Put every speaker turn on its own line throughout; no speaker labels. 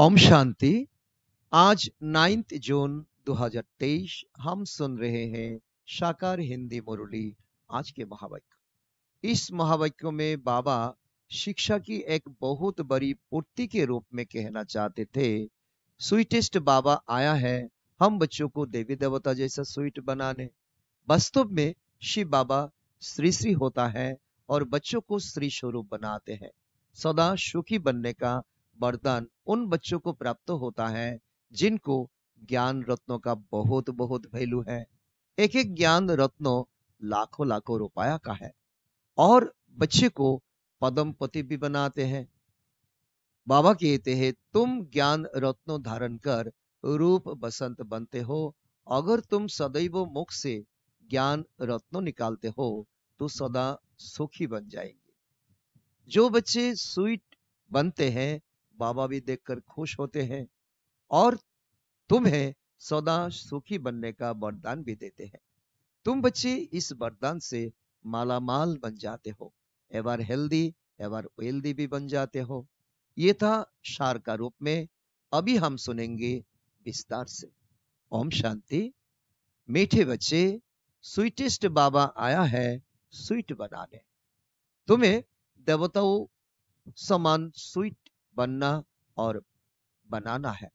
ओम शांति आज नाइन्थ जून 2023 हम सुन रहे हैं साकार हिंदी मुरली आज के महावाक्य इस महावाक्य में बाबा शिक्षा की एक बहुत बड़ी पूर्ति के रूप में कहना चाहते थे स्वीटेस्ट बाबा आया है हम बच्चों को देवी देवता जैसा स्वीट बनाने वास्तव में शिव बाबा श्री श्री होता है और बच्चों को श्री स्वरूप बनाते हैं सदा सुखी बनने का वरदान उन बच्चों को प्राप्त होता है जिनको ज्ञान रत्नों का बहुत बहुत वैल्यू है एक एक ज्ञान रत्नों लाखों लाखों रुपया का है और बच्चे को पति भी बनाते हैं बाबा कहते हैं तुम ज्ञान रत्नों धारण कर रूप बसंत बनते हो अगर तुम सदैव मुख से ज्ञान रत्नों निकालते हो तो सदा सुखी बन जाएंगे जो बच्चे स्वीट बनते हैं बाबा भी देखकर खुश होते हैं और तुम्हें सदा सुखी बनने का वरदान भी देते हैं तुम बच्चे इस वरदान से मालामाल बन जाते हो एवर हेल्दी एवर वेल्दी भी बन जाते हो ये था शार का रूप में अभी हम सुनेंगे विस्तार से ओम शांति मीठे बच्चे स्वीटेस्ट बाबा आया है स्वीट बनाने तुम्हें देवताओं समान स्वीट बनना और बनाना है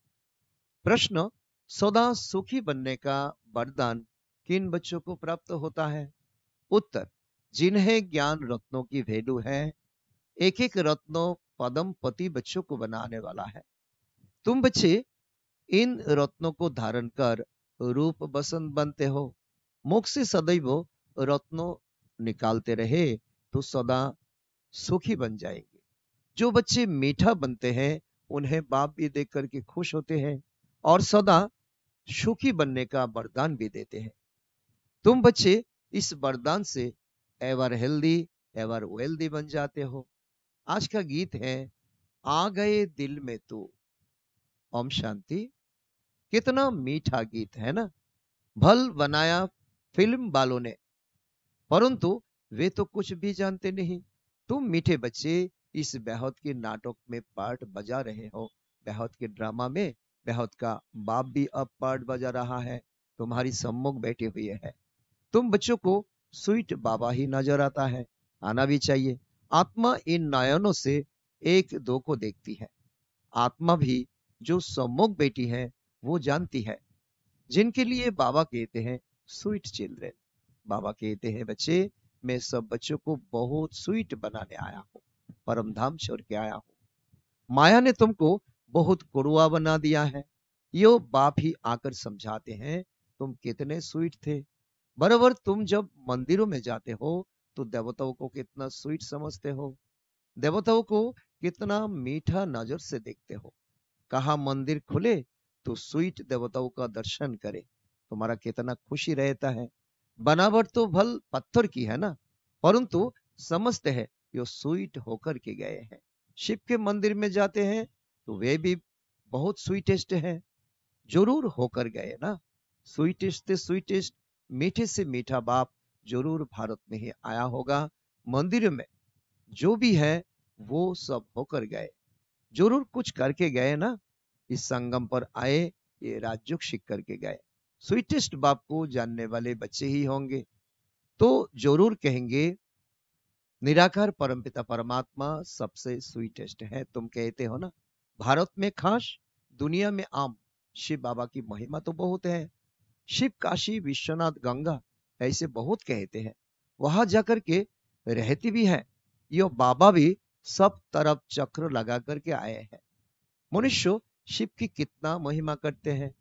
प्रश्न सदा सुखी बनने का वरदान किन बच्चों को प्राप्त होता है उत्तर जिन्हें ज्ञान रत्नों की वेलू है एक एक रत्नों पदम पति बच्चों को बनाने वाला है तुम बच्चे इन रत्नों को धारण कर रूप बसंत बनते हो मुख से सदैव रत्नों निकालते रहे तो सदा सुखी बन जाएंगे जो बच्चे मीठा बनते हैं उन्हें बाप भी देख करके खुश होते हैं और सदा सुखी बनने का वरदान भी देते हैं तुम बच्चे इस वरदान से एवर हेल्दी एवर वेल्दी बन जाते हो आज का गीत है आ गए दिल में तू ओम शांति कितना मीठा गीत है ना भल बनाया फिल्म वालों ने परंतु वे तो कुछ भी जानते नहीं तुम मीठे बच्चे इस बेहद के नाटक में पार्ट बजा रहे हो बेहद के ड्रामा में बेहद का बाप भी अब पार्ट बजा रहा है तुम्हारी सम्मुख बैठे हुए है तुम बच्चों को स्वीट बाबा ही नजर आता है आना भी चाहिए आत्मा इन नयनों से एक दो को देखती है आत्मा भी जो सम्मुख बेटी है वो जानती है जिनके लिए बाबा कहते हैं स्वीट चिल्ड्रेन बाबा कहते हैं बच्चे मैं सब बच्चों को बहुत स्वीट बनाने आया हूँ परम धाम छोड़ के आया हूं माया ने तुमको बहुत कड़ुआ बना दिया है यो बाप ही आकर समझाते हैं तुम कितने स्वीट थे बरबर तुम जब मंदिरों में जाते हो तो देवताओं को कितना स्वीट समझते हो देवताओं को कितना मीठा नजर से देखते हो कहा मंदिर खुले तो स्वीट देवताओं का दर्शन करे तुम्हारा कितना खुशी रहता है बनावट तो भल पत्थर की है ना परंतु समझते हैं जो स्वीट होकर के गए हैं शिव के मंदिर में जाते हैं तो वे भी बहुत स्वीटेस्ट है जरूर होकर गए ना स्वीटेस्ट से स्वीटेस्ट मीठे से मीठा बाप जरूर भारत में ही आया होगा मंदिर में जो भी है वो सब होकर गए जरूर कुछ करके गए ना इस संगम पर आए ये राजयोग करके गए स्वीटेस्ट बाप को जानने वाले बच्चे ही होंगे तो जरूर कहेंगे निराकार परमपिता परमात्मा सबसे स्वीटेस्ट है तुम कहते हो ना भारत में खास दुनिया में आम शिव बाबा की महिमा तो बहुत है शिव काशी विश्वनाथ गंगा ऐसे बहुत कहते हैं वहां जाकर के रहती भी है यो बाबा भी सब तरफ चक्र लगा करके आए हैं मनुष्य शिव की कितना महिमा करते हैं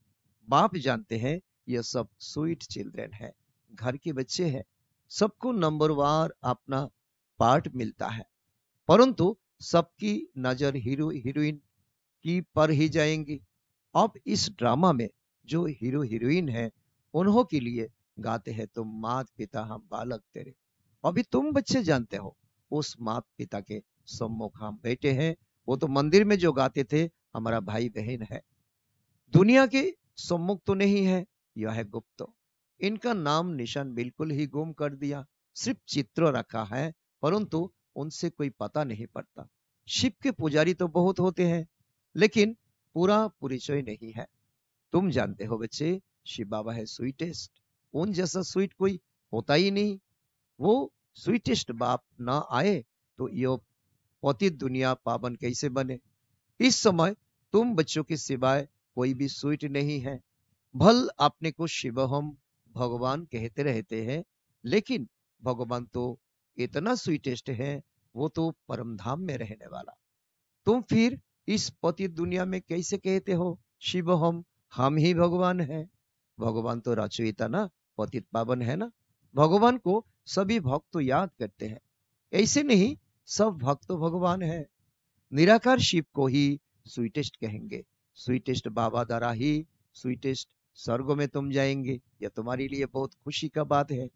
बाप जानते हैं यह सब स्वीट चिल्ड्रेन है घर के बच्चे हैं सबको नंबर वार अपना पार्ट मिलता है परंतु सबकी नजर हीरो हीरोइन की पर ही जाएंगी अब इस ड्रामा में जो हीरो हीरोइन है उन्हों के लिए गाते हैं तो मात पिता हम बालक तेरे अभी तुम बच्चे जानते हो उस मात पिता के सम्मुख हम बैठे हैं वो तो मंदिर में जो गाते थे हमारा भाई बहन है दुनिया के सम्मुख तो नहीं है यह है गुप्त इनका नाम निशान बिल्कुल ही गुम कर दिया सिर्फ चित्र रखा है परंतु उनसे कोई पता नहीं पड़ता शिव के पुजारी तो बहुत होते हैं लेकिन पूरा परिचय नहीं है तुम जानते हो बच्चे शिव बाबा है स्वीटेस्ट उन जैसा स्वीट कोई होता ही नहीं वो स्वीटेस्ट बाप ना आए तो यो पौतिक दुनिया पावन कैसे बने इस समय तुम बच्चों के सिवाय कोई भी स्वीट नहीं है भल आपने को शिव हम भगवान कहते रहते हैं लेकिन भगवान तो इतना स्वीटेस्ट है वो तो परमधाम में रहने वाला तुम फिर इस पति दुनिया में कैसे कहते हो शिव हम हम ही भगवान है भगवान तो रचयिता ना पतित पावन है ना भगवान को सभी भक्त तो याद करते हैं ऐसे नहीं सब भक्त तो भगवान है निराकार शिव को ही स्वीटेस्ट कहेंगे स्वीटेस्ट बाबा द्वारा ही स्वीटेस्ट स्वर्ग में तुम जाएंगे यह तुम्हारे लिए बहुत खुशी का बात है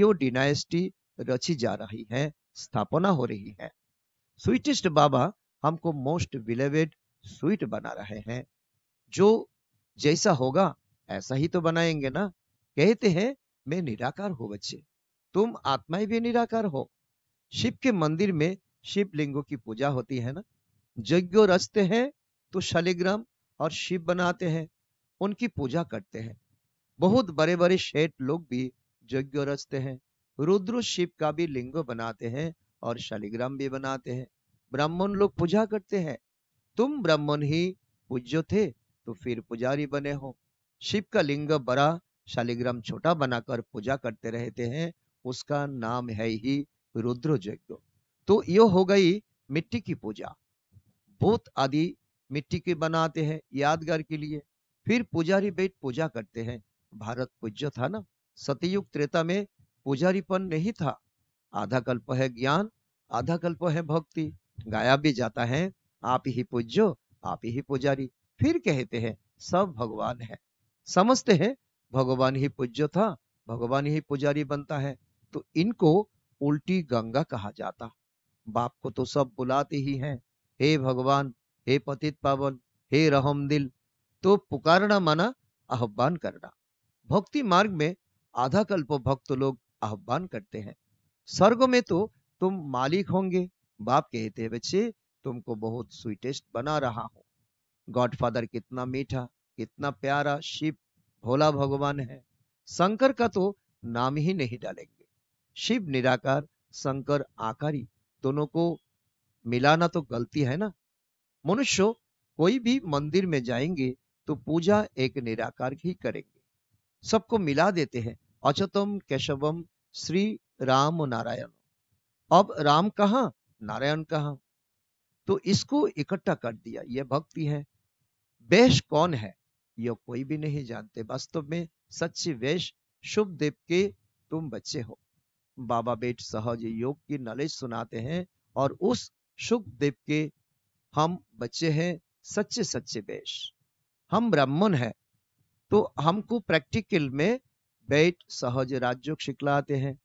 यो डिनाइस्टी रची जा रही है स्थापना हो रही है स्वीटिस्ट बाबा हमको मोस्ट विलेवेड स्वीट बना रहे हैं जो जैसा होगा ऐसा ही तो बनाएंगे ना कहते हैं मैं निराकार हो बच्चे तुम आत्माएं भी निराकार हो शिव के मंदिर में शिवलिंगों की पूजा होती है ना यज्ञो रचते हैं तो शालिग्राम और शिव बनाते हैं उनकी पूजा करते हैं बहुत बड़े बड़े शेठ लोग भी यज्ञ रचते हैं रुद्र शिव का भी लिंग बनाते हैं और शालिग्राम भी बनाते हैं ब्राह्मण लोग पूजा करते हैं तुम ब्राह्मण ही पूज्य थे तो फिर पुजारी बने हो शिव का लिंग बड़ा शालिग्राम छोटा बनाकर पूजा करते रहते हैं उसका नाम है ही रुद्र यज्ञ तो यह हो गई मिट्टी की पूजा भूत आदि मिट्टी के बनाते हैं यादगार के लिए फिर पुजारी बैठ पूजा करते हैं भारत पूज्य था ना सतयुग त्रेता में पुजारीपन नहीं था आधा कल्प है ज्ञान आधा कल्प है भक्ति गाया भी जाता है आप ही पूज्यो आप ही पुजारी फिर कहते हैं सब भगवान है समझते हैं भगवान ही पूज्य था भगवान ही पुजारी बनता है तो इनको उल्टी गंगा कहा जाता बाप को तो सब बुलाते ही हैं हे भगवान हे पतित पावन हे रहम दिल तो पुकारना माना आह्वान करना भक्ति मार्ग में आधा कल्प भक्त लोग आह्वान करते हैं स्वर्ग में तो तुम मालिक होंगे बाप कहते हैं बच्चे तुमको बहुत स्वीटेस्ट बना रहा हूँ गॉडफादर कितना मीठा कितना प्यारा शिव भोला भगवान है शंकर का तो नाम ही नहीं डालेंगे शिव निराकार शंकर आकारी दोनों को मिलाना तो गलती है ना मनुष्य कोई भी मंदिर में जाएंगे तो पूजा एक निराकार ही करेंगे सबको मिला देते हैं अचतम केशवम श्री राम नारायण अब राम कहा नारायण कहा तो इसको इकट्ठा कर दिया यह भक्ति है वेश कौन है यह कोई भी नहीं जानते वास्तव में सच्ची वेश शुभ देव के तुम बच्चे हो बाबा बेट सहज योग की नॉलेज सुनाते हैं और उस शुभ देव के हम बच्चे हैं सच्चे सच्चे वेश हम ब्राह्मण हैं तो हमको प्रैक्टिकल में बैठ सहज राज्योक शिखलाते हैं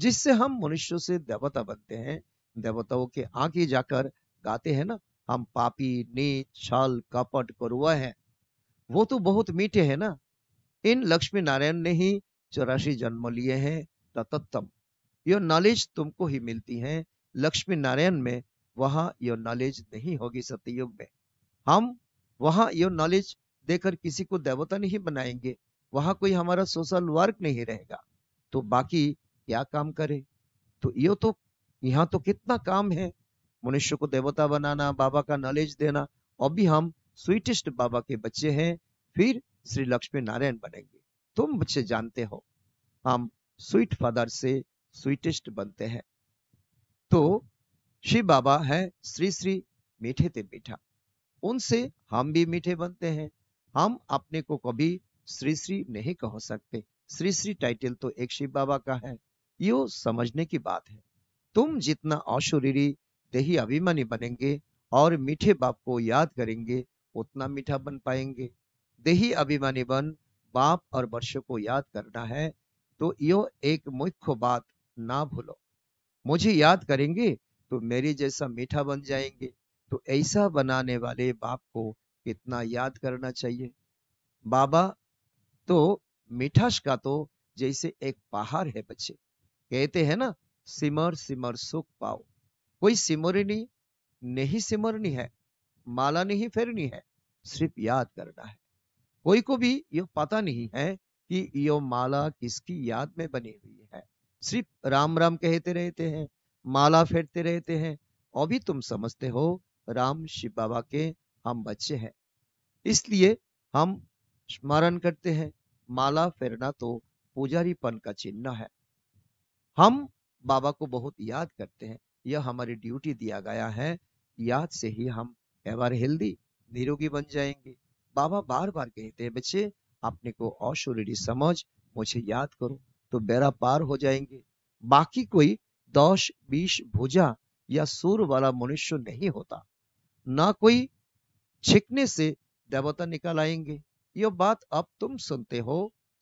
जिससे हम मनुष्यों से देवता बनते हैं देवताओं के आगे जाकर गाते हैं ना हम पापी नीच छल कपट करुआ है वो तो बहुत मीठे है ना इन लक्ष्मी नारायण ने ही चौरासी जन्म लिए हैं ततत्तम यह नॉलेज तुमको ही मिलती है लक्ष्मी नारायण में वहां यो नॉलेज नहीं होगी सत्ययुग में हम वहाँ यो नॉलेज देकर किसी को देवता नहीं बनाएंगे वहां कोई हमारा सोशल वर्क नहीं रहेगा तो बाकी क्या काम करे तो यो तो यहाँ तो कितना काम है मनुष्य को देवता बनाना बाबा का नॉलेज देना और भी हम स्वीटेस्ट बाबा के बच्चे हैं फिर श्री लक्ष्मी नारायण बनेंगे तुम बच्चे जानते हो हम स्वीट फादर से स्वीटेस्ट बनते हैं तो श्री बाबा है श्री श्री मीठे ते मीठा उनसे हम भी मीठे बनते हैं हम अपने को कभी श्री श्री नहीं कह सकते श्री श्री टाइटल तो एक शिव बाबा का है यो समझने की बात है तुम जितना अशरीरी देही अभिमानी बनेंगे और मीठे बाप को याद करेंगे उतना मीठा बन पाएंगे देही अभिमानी बन बाप और वर्षों को याद करना है तो यो एक मुख्य बात ना भूलो मुझे याद करेंगे तो मेरे जैसा मीठा बन जाएंगे तो ऐसा बनाने वाले बाप को कितना याद करना चाहिए बाबा तो मिठास का तो जैसे एक पहाड़ है बच्चे कहते हैं ना सिमर सिमर सुख पाओ कोई सिमरनी नहीं सिमरनी है माला नहीं फेरनी है सिर्फ याद करना है कोई को भी यह पता नहीं है कि यो माला किसकी याद में बनी हुई है सिर्फ राम राम कहते रहते हैं माला फेरते रहते हैं और भी तुम समझते हो राम शिव बाबा के हम बच्चे हैं इसलिए हम स्मरण करते हैं माला फेरना तो पुजारीपन का चिन्ह है हम बाबा को बहुत याद करते हैं यह हमारी ड्यूटी दिया गया है याद से ही हम एवर हेल्दी निरोगी बन जाएंगे बाबा बार बार कहते हैं बच्चे अपने को अशरीरी समझ मुझे याद करो तो बेरा पार हो जाएंगे बाकी कोई दस बीस भुजा या सूर वाला मनुष्य नहीं होता ना कोई छिकने से देवता निकल आएंगे यो बात अब तुम सुनते हो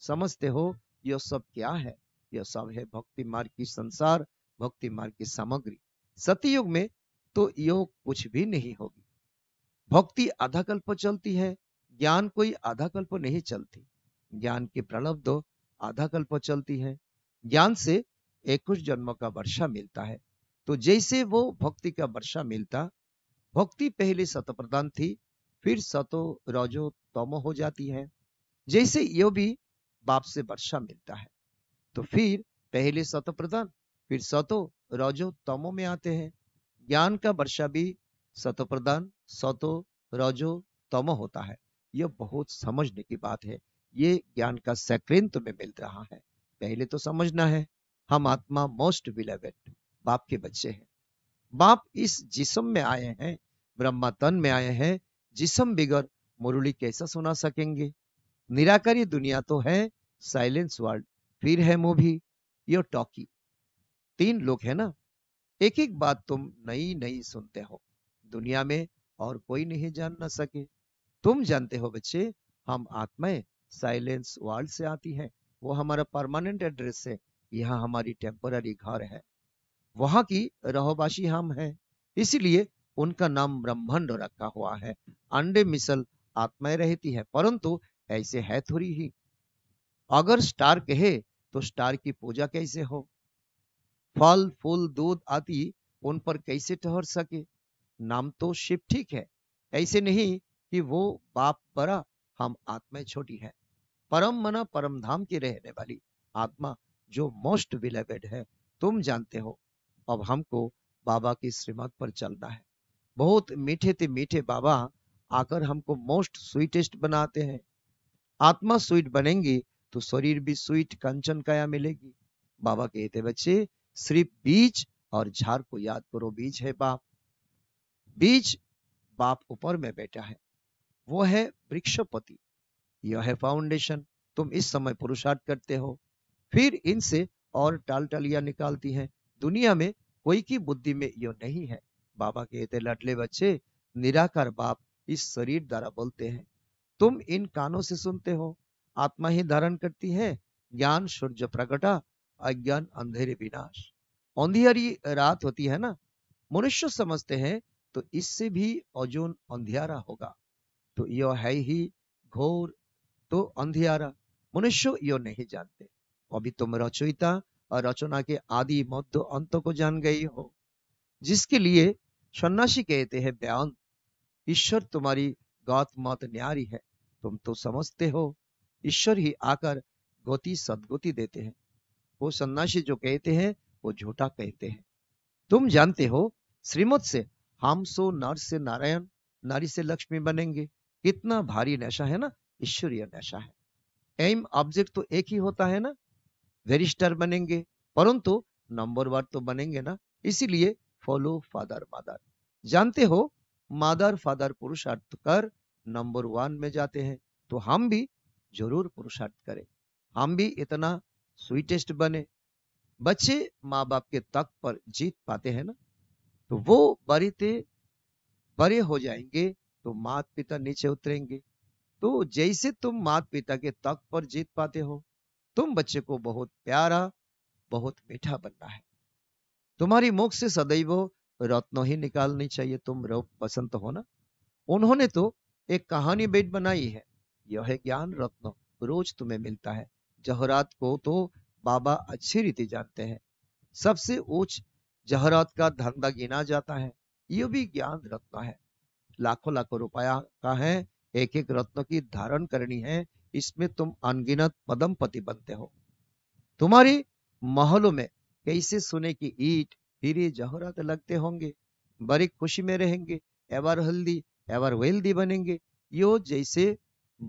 समझते हो यो सब क्या है यह सब है भक्ति मार्ग की संसार भक्ति मार्ग की सामग्री सतयुग में तो यो कुछ भी नहीं होगी भक्ति आधा कल्प चलती है ज्ञान कोई आधा कल्प नहीं चलती ज्ञान की प्रलब्ध दो आधा कल्प चलती है ज्ञान से कुछ जन्म का वर्षा मिलता है तो जैसे वो भक्ति का वर्षा मिलता भक्ति पहले सतप्रदान थी फिर सतो रजो तमो हो जाती है जैसे यो भी बाप से वर्षा मिलता है तो फिर पहले सत प्रधान फिर सतो रजो तमो में आते हैं ज्ञान का वर्षा भी सतो प्रधान सतो रजो तमो होता है यह बहुत समझने की बात है ये ज्ञान का सैक्रेन तुम्हें मिल रहा है पहले तो समझना है हम आत्मा मोस्ट बिलेवेट बाप के बच्चे हैं बाप इस जिसम में आए हैं ब्रह्मा तन में आए हैं जिसम बिगर मुरली कैसा सुना सकेंगे निराकारी दुनिया तो है साइलेंस वर्ल्ड फिर है मूवी योर टॉकी तीन लोग है ना एक एक बात तुम नई नई सुनते हो दुनिया में और कोई नहीं जान ना सके तुम जानते हो बच्चे हम आत्माएं साइलेंस वर्ल्ड से आती हैं वो हमारा परमानेंट एड्रेस है यहाँ हमारी टेम्पररी घर है वहां की रहोबाशी हम हैं इसीलिए उनका नाम ब्रह्मांड रखा हुआ है अंडे मिसल आत्माएं रहती है परंतु ऐसे है थोड़ी ही अगर स्टार कहे तो स्टार की पूजा कैसे हो फल फूल दूध आदि उन पर कैसे ठहर सके नाम तो शिव ठीक है ऐसे नहीं कि वो बाप परा हम आत्मा छोटी है परम मना परम धाम की रहने वाली आत्मा जो मोस्ट विलेवेड है तुम जानते हो अब हमको बाबा की श्रीमत पर चलना है बहुत मीठे थे मीठे बाबा आकर हमको मोस्ट स्वीटेस्ट बनाते हैं आत्मा स्वीट बनेंगी तो शरीर भी स्वीट कंचन काया मिलेगी बाबा कहते बच्चे सिर्फ बीज और झार को याद करो बीज है बाप बीज बाप ऊपर में बैठा है वो है वृक्षपति यह है फाउंडेशन तुम इस समय पुरुषार्थ करते हो फिर इनसे और टाल टालिया निकालती है दुनिया में कोई की बुद्धि में यह नहीं है बाबा के थे लटले बच्चे निराकार बाप इस शरीर द्वारा बोलते हैं तुम इन कानों से सुनते हो आत्मा ही धारण करती है ज्ञान सूर्य प्रकटा अज्ञान अंधेरे विनाश अंधेरी रात होती है ना मनुष्य समझते हैं तो इससे भी ओजोन अंधियारा होगा तो यो है ही घोर तो अंधियारा मनुष्य यो नहीं जानते अभी तुम रचयिता और रचना के आदि मध्य अंत को जान गई हो जिसके लिए सन्यासी कहते हैं बयान ईश्वर तुम्हारी गौत मत न्यारी है तुम तो समझते हो ईश्वर ही आकर गोती सदगोती देते हैं वो सन्यासी जो कहते हैं वो झूठा कहते हैं तुम जानते हो श्रीमत से हम सो नर से नारायण नारी से लक्ष्मी बनेंगे कितना भारी नशा है ना ईश्वरीय नशा है एम ऑब्जेक्ट तो एक ही होता है ना वेरिस्टर बनेंगे परंतु नंबर वार तो बनेंगे ना इसीलिए फॉलो फादर मादर जानते हो मादर फादर पुरुषार्थ कर नंबर वन में जाते हैं तो हम भी जरूर पुरुषार्थ करें हम भी इतना स्वीटेस्ट बने बच्चे माँ बाप के तक पर जीत पाते हैं ना तो वो बड़े बड़े हो जाएंगे तो माता पिता नीचे उतरेंगे तो जैसे तुम माता पिता के तक पर जीत पाते हो तुम बच्चे को बहुत प्यारा बहुत मीठा बनना है तुम्हारी मुख से सदैव रत्न ही निकालनी चाहिए तुम रो पसंद हो ना उन्होंने तो एक कहानी बेट बनाई है यह है ज्ञान रत्न रोज तुम्हें मिलता है जहरात को तो बाबा अच्छी रीति जानते हैं सबसे उच्च जहरात का धंधा गिना जाता है यह भी ज्ञान रत्न है लाखों लाखों रुपया का है एक एक रत्न की धारण करनी है इसमें तुम अनगिनत पदम पति बनते हो तुम्हारी महलों में कैसे सुने कि ईट हीरे जहरात लगते होंगे बड़ी खुशी में रहेंगे एवर हल्दी एवर वेल्दी बनेंगे यो जैसे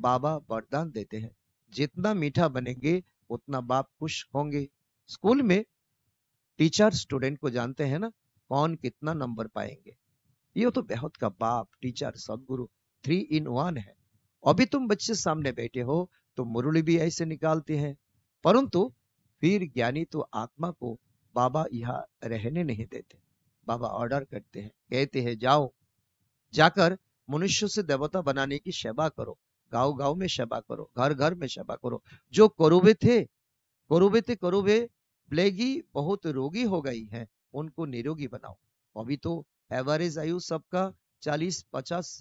बाबा वरदान देते हैं जितना मीठा बनेंगे उतना बाप खुश होंगे स्कूल में टीचर स्टूडेंट को जानते हैं ना कौन कितना नंबर पाएंगे ये तो बेहद का बाप टीचर सदगुरु थ्री इन वन है अभी तुम बच्चे सामने बैठे हो तो मुरली भी ऐसे निकालते हैं परंतु फिर ज्ञानी तो आत्मा को बाबा यहाँ रहने नहीं देते बाबा ऑर्डर करते हैं कहते हैं जाओ जाकर मनुष्य से देवता बनाने की सेवा करो गांव गांव में सेवा करो घर घर में सेवा करो जो करुबे थे करुबे थे करुबे प्लेगी बहुत रोगी हो गई है उनको निरोगी बनाओ अभी तो एवरेज आयु सबका चालीस पचास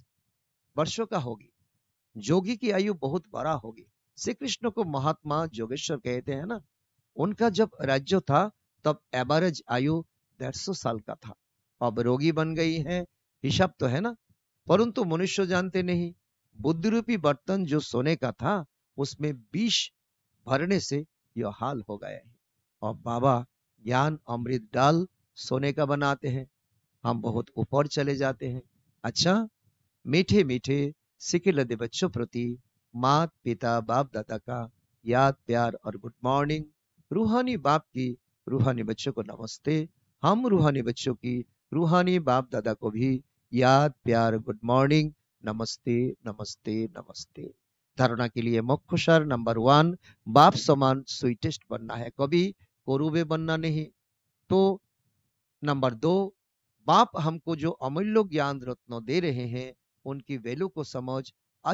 वर्षों का होगी जोगी की आयु बहुत बड़ा होगी श्री कृष्ण को महात्मा जोगेश्वर कहते हैं ना उनका जब राज्य था तब एवरेज आयु डेढ़ सौ साल का था अब रोगी बन गई है हिसाब तो है ना परंतु मनुष्य जानते नहीं बुद्धि रूपी बर्तन जो सोने का था उसमें विष भरने से यह हाल हो गया है और बाबा ज्ञान अमृत डाल सोने का बनाते हैं हम बहुत ऊपर चले जाते हैं अच्छा मीठे मीठे सीखे लदे बच्चों प्रति मात पिता बाप दादा का याद प्यार और गुड मॉर्निंग रूहानी बाप की रूहानी बच्चों को नमस्ते हम रूहानी बच्चों की रूहानी बाप दादा को भी याद प्यार गुड मॉर्निंग नमस्ते नमस्ते नमस्ते धारणा के लिए मुख्य सर नंबर वन बाप समान स्वीटेस्ट बनना है कभी कोरुबे बनना नहीं तो नंबर दो बाप हमको जो अमूल्य ज्ञान रत्न दे रहे हैं उनकी वैल्यू को समझ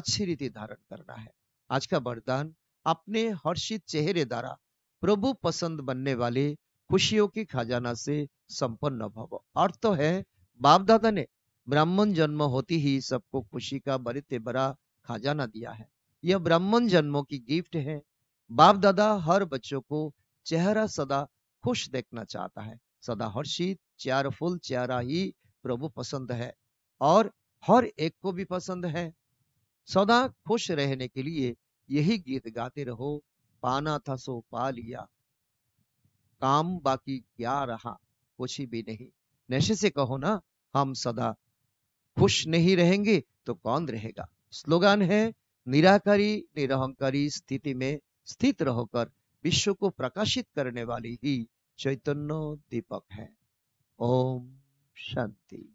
अच्छी रीति धारण करना है आज का वरदान अपने हर्षित चेहरे द्वारा प्रभु पसंद बनने वाले खुशियों की खजाना से संपन्न भव अर्थ तो है बाप दादा ने ब्राह्मण जन्म होती ही सबको खुशी का बड़े बड़ा खजाना दिया है यह ब्राह्मण जन्मों की गिफ्ट है बाप दादा हर बच्चों को चेहरा सदा खुश देखना चाहता है सदा हर्षित फुल चेहरा ही प्रभु पसंद है और हर एक को भी पसंद है सदा खुश रहने के लिए यही गीत गाते रहो पाना था सो पा लिया काम बाकी क्या रहा कुछ भी नहीं नशे से कहो ना हम सदा खुश नहीं रहेंगे तो कौन रहेगा स्लोगान है निराकारी निरहंकारी स्थिति में स्थित रहकर विश्व को प्रकाशित करने वाली ही चैतन्य दीपक है ओम शांति